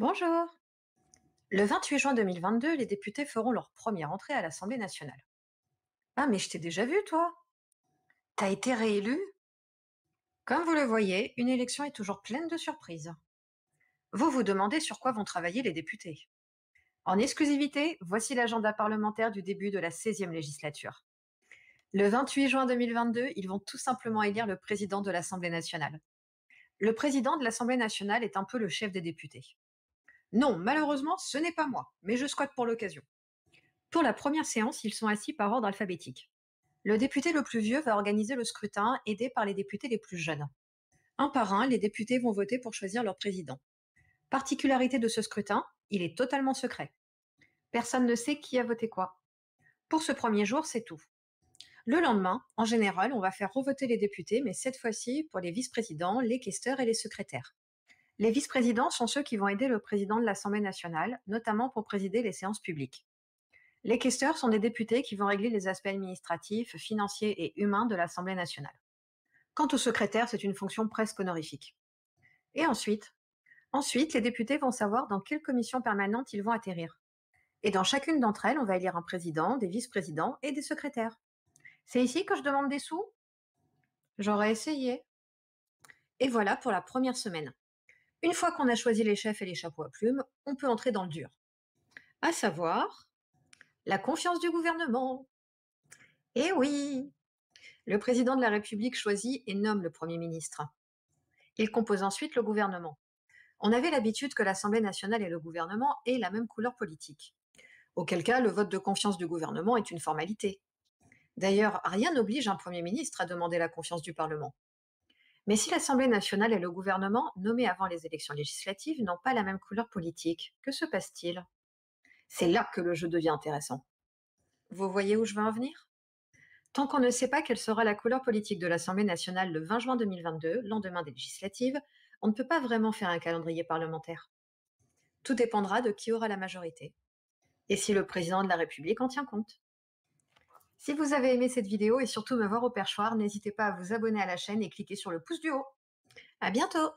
Bonjour. Le 28 juin 2022, les députés feront leur première entrée à l'Assemblée nationale. Ah, mais je t'ai déjà vu, toi T'as été réélu Comme vous le voyez, une élection est toujours pleine de surprises. Vous vous demandez sur quoi vont travailler les députés. En exclusivité, voici l'agenda parlementaire du début de la 16e législature. Le 28 juin 2022, ils vont tout simplement élire le président de l'Assemblée nationale. Le président de l'Assemblée nationale est un peu le chef des députés. Non, malheureusement, ce n'est pas moi, mais je squatte pour l'occasion. Pour la première séance, ils sont assis par ordre alphabétique. Le député le plus vieux va organiser le scrutin, aidé par les députés les plus jeunes. Un par un, les députés vont voter pour choisir leur président. Particularité de ce scrutin, il est totalement secret. Personne ne sait qui a voté quoi. Pour ce premier jour, c'est tout. Le lendemain, en général, on va faire revoter les députés, mais cette fois-ci pour les vice-présidents, les questeurs et les secrétaires. Les vice-présidents sont ceux qui vont aider le président de l'Assemblée nationale, notamment pour présider les séances publiques. Les questeurs sont des députés qui vont régler les aspects administratifs, financiers et humains de l'Assemblée nationale. Quant au secrétaire, c'est une fonction presque honorifique. Et ensuite Ensuite, les députés vont savoir dans quelle commission permanente ils vont atterrir. Et dans chacune d'entre elles, on va élire un président, des vice-présidents et des secrétaires. C'est ici que je demande des sous J'aurais essayé. Et voilà pour la première semaine. Une fois qu'on a choisi les chefs et les chapeaux à plumes, on peut entrer dans le dur, à savoir la confiance du gouvernement. Eh oui, le président de la République choisit et nomme le Premier ministre. Il compose ensuite le gouvernement. On avait l'habitude que l'Assemblée nationale et le gouvernement aient la même couleur politique, auquel cas le vote de confiance du gouvernement est une formalité. D'ailleurs, rien n'oblige un Premier ministre à demander la confiance du Parlement. Mais si l'Assemblée nationale et le gouvernement, nommés avant les élections législatives, n'ont pas la même couleur politique, que se passe-t-il C'est là que le jeu devient intéressant. Vous voyez où je veux en venir Tant qu'on ne sait pas quelle sera la couleur politique de l'Assemblée nationale le 20 juin 2022, lendemain des législatives, on ne peut pas vraiment faire un calendrier parlementaire. Tout dépendra de qui aura la majorité et si le président de la République en tient compte. Si vous avez aimé cette vidéo et surtout me voir au perchoir, n'hésitez pas à vous abonner à la chaîne et cliquer sur le pouce du haut. À bientôt!